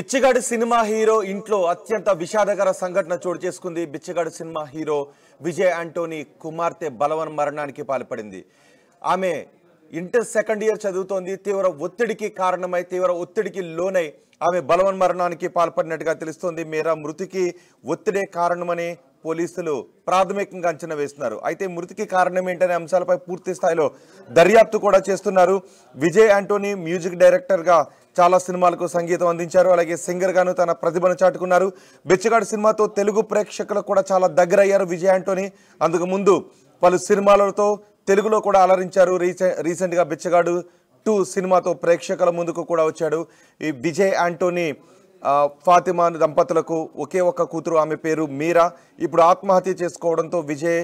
బిచ్చగాడి cinema hero ఇంట్లో అత్యంత విషాదకర సంఘటన చోటు చేసుకుంది బిచ్చగాడి సినిమా హీరో విజయ్ ఆంటోనీ కుమార్తె బలవన్ మరణానికి పాల్పడింది ఆమె ఇంటర్ సెకండ్ ఇయర్ చదువుతోంది తీవ్ర ఒత్తిడికి కారణమై తీవ్ర ఒత్తిడికి లోనై ఆమె బలవన్ మరణానికి పాల్పడినట్టుగా తెలుస్తోంది మేరా మృతికి ఒత్తిడే కారణమని పోలీసులు ప్రాథమికంగా అంచనా వేస్తున్నారు అయితే మృతికి కారణం ఏంటనే అంశాలపై పూర్తి స్థాయిలో దర్యాప్తు కూడా చేస్తున్నారు విజయ్ ఆంటోనీ మ్యూజిక్ డైరెక్టర్గా చాలా సినిమాలకు సంగీతం అందించారు అలాగే సింగర్గాను తన ప్రతిభను చాటుకున్నారు బెచ్చగాడు సినిమాతో తెలుగు ప్రేక్షకులకు కూడా చాలా దగ్గర అయ్యారు విజయ్ ఆంటోని అందుకు ముందు పలు సినిమాలతో తెలుగులో కూడా అలరించారు రీసెంట్ రీసెంట్గా బెచ్చగాడు టూ సినిమాతో ప్రేక్షకుల ముందుకు కూడా వచ్చాడు ఈ విజయ్ ఆంటోని ఫాతిమా దంపతులకు ఒకే ఒక్క కూతురు ఆమె పేరు మీరా ఇప్పుడు ఆత్మహత్య చేసుకోవడంతో విజయ్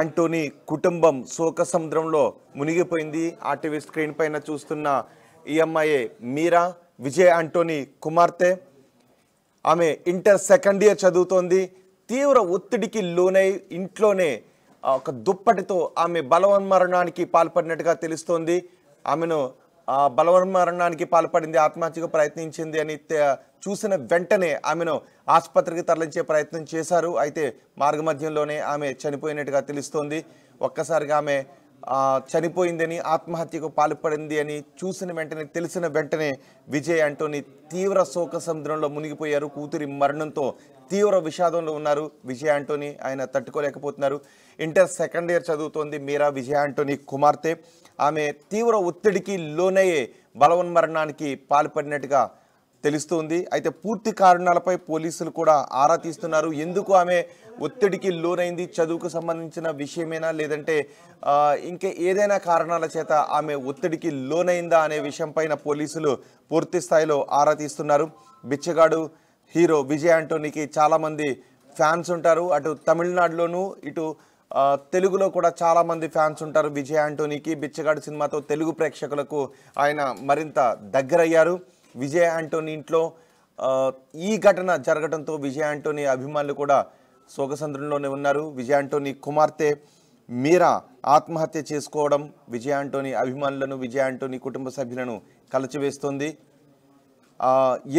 ఆంటోనీ కుటుంబం శోక సముద్రంలో మునిగిపోయింది ఆ టీవీ స్క్రీన్ పైన చూస్తున్న ఈ e మీరా విజయ్ అంటోనీ కుమార్తె ఆమె ఇంటర్ సెకండ్ ఇయర్ చదువుతోంది తీవ్ర ఒత్తిడికి లోనై ఇంట్లోనే ఒక దుప్పటితో ఆమె బలవన్మరణానికి పాల్పడినట్టుగా తెలుస్తోంది ఆమెను బలవన్మరణానికి పాల్పడింది ఆత్మహత్యకు ప్రయత్నించింది అని చూసిన వెంటనే ఆమెను ఆసుపత్రికి తరలించే ప్రయత్నం చేశారు అయితే మార్గమధ్యంలోనే ఆమె చనిపోయినట్టుగా తెలుస్తోంది ఒక్కసారిగా ఆమె చనిపోయిందని ఆత్మహత్యకు పాల్పడింది అని చూసిన వెంటనే తెలిసిన వెంటనే విజయ్ అంటోని తీవ్ర శోక సముద్రంలో మునిగిపోయారు కూతురి మరణంతో తీవ్ర విషాదంలో ఉన్నారు విజయ్ ఆంటోని ఆయన తట్టుకోలేకపోతున్నారు ఇంటర్ సెకండ్ ఇయర్ చదువుతోంది మీరా విజయ్ ఆంటోని కుమార్తె ఆమె తీవ్ర ఒత్తిడికి లోనయ్యే బలవన్మరణానికి పాల్పడినట్టుగా తెలుస్తోంది అయితే పూర్తి కారణాలపై పోలీసులు కూడా ఆరా తీస్తున్నారు ఎందుకు ఆమె ఒత్తిడికి లోనైంది చదువుకు సంబంధించిన విషయమేనా లేదంటే ఇంకా ఏదైనా కారణాల చేత ఆమె ఒత్తిడికి లోనైందా అనే విషయంపైన పోలీసులు పూర్తి స్థాయిలో ఆరా తీస్తున్నారు బిచ్చగాడు హీరో విజయ్ ఆంటోనీకి చాలామంది ఫ్యాన్స్ ఉంటారు అటు తమిళనాడులోనూ ఇటు తెలుగులో కూడా చాలామంది ఫ్యాన్స్ ఉంటారు విజయ్ ఆంటోనీకి బిచ్చగాడు సినిమాతో తెలుగు ప్రేక్షకులకు ఆయన మరింత దగ్గరయ్యారు విజయ్ ఆంటోనీ ఇంట్లో ఈ ఘటన జరగడంతో విజయ్ ఆంటోనీ అభిమానులు కూడా శోకసంద్రంలోనే ఉన్నారు విజయ్ ఆంటోనీ కుమార్తె మీరా ఆత్మహత్య చేసుకోవడం విజయ్ ఆంటోనీ అభిమానులను విజయ్ ఆంటోనీ కుటుంబ సభ్యులను కలచివేస్తోంది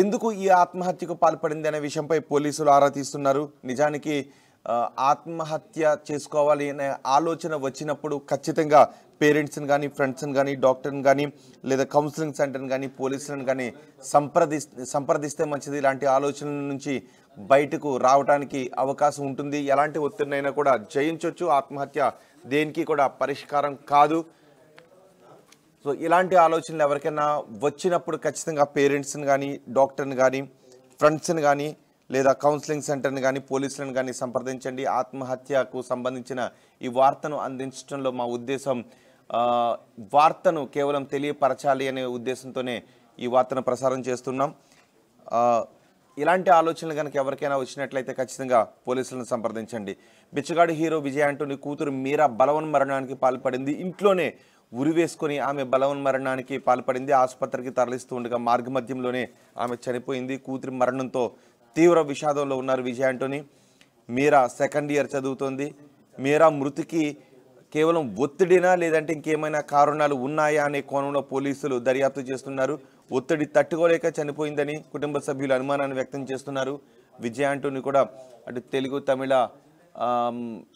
ఎందుకు ఈ ఆత్మహత్యకు పాల్పడింది అనే విషయంపై పోలీసులు ఆరా తీస్తున్నారు నిజానికి ఆత్మహత్య చేసుకోవాలి అనే ఆలోచన వచ్చినప్పుడు ఖచ్చితంగా పేరెంట్స్ని కానీ ఫ్రెండ్స్ని కానీ డాక్టర్ని కానీ లేదా కౌన్సిలింగ్ సెంటర్ని కానీ పోలీసులను కానీ సంప్రది సంప్రదిస్తే మంచిది ఇలాంటి ఆలోచనల నుంచి బయటకు రావడానికి అవకాశం ఉంటుంది ఎలాంటి ఒత్తిడినైనా కూడా జయించవచ్చు ఆత్మహత్య దేనికి కూడా పరిష్కారం కాదు సో ఇలాంటి ఆలోచనలు ఎవరికైనా వచ్చినప్పుడు ఖచ్చితంగా పేరెంట్స్ని కానీ డాక్టర్ని కానీ ఫ్రెండ్స్ని కానీ లేదా కౌన్సిలింగ్ సెంటర్ని కానీ పోలీసులను కానీ సంప్రదించండి ఆత్మహత్యకు సంబంధించిన ఈ వార్తను అందించడంలో మా ఉద్దేశం వార్తను కేవలం తెలియపరచాలి అనే ఉద్దేశంతోనే ఈ వార్తను ప్రసారం చేస్తున్నాం ఇలాంటి ఆలోచనలు కనుక ఎవరికైనా వచ్చినట్లయితే ఖచ్చితంగా పోలీసులను సంప్రదించండి బిచ్చగాడు హీరో విజయ్ అంటోని కూతురు మీరా బలవన్ మరణానికి పాల్పడింది ఇంట్లోనే ఉరి వేసుకొని ఆమె బలవన్ మరణానికి పాల్పడింది ఆసుపత్రికి తరలిస్తూ ఉండగా మార్గమధ్యంలోనే ఆమె చనిపోయింది కూతురి మరణంతో తీవ్ర విషాదంలో ఉన్నారు విజయ్ ఆంటోనీ మీరా సెకండ్ ఇయర్ చదువుతోంది మీరా మృతికి కేవలం ఒత్తిడినా లేదంటే ఇంకేమైనా కారణాలు ఉన్నాయా అనే కోణంలో పోలీసులు దర్యాప్తు చేస్తున్నారు ఒత్తిడి తట్టుకోలేక చనిపోయిందని కుటుంబ సభ్యులు అనుమానాన్ని వ్యక్తం చేస్తున్నారు విజయ్ ఆంటోని కూడా అటు తెలుగు తమిళ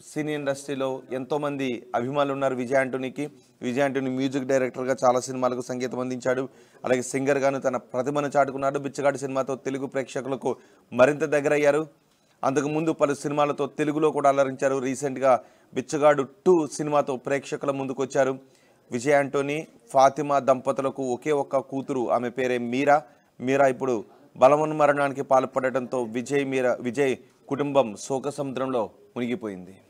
సినీ ఇండస్ట్రీలో ఎంతోమంది అభిమానులు ఉన్నారు విజయ్ ఆంటోనీకి విజయ్ ఆంటోనీ మ్యూజిక్ డైరెక్టర్గా చాలా సినిమాలకు సంగీతం అందించాడు అలాగే సింగర్గాను తన ప్రతిభను చాటుకున్నాడు బిచ్చగాడు సినిమాతో తెలుగు ప్రేక్షకులకు మరింత దగ్గరయ్యారు అంతకుముందు పలు సినిమాలతో తెలుగులో కూడా అలరించారు రీసెంట్గా బిచ్చగాడు టూ సినిమాతో ప్రేక్షకుల ముందుకొచ్చారు విజయ్ ఆంటోనీ ఫాతిమా దంపతులకు ఒకే ఒక్క కూతురు ఆమె పేరే మీరా మీరా ఇప్పుడు బలవన్మరణానికి పాల్పడటంతో విజయ్ మీరా విజయ్ కుటుంబం శోక సముద్రంలో మునిగిపోయింది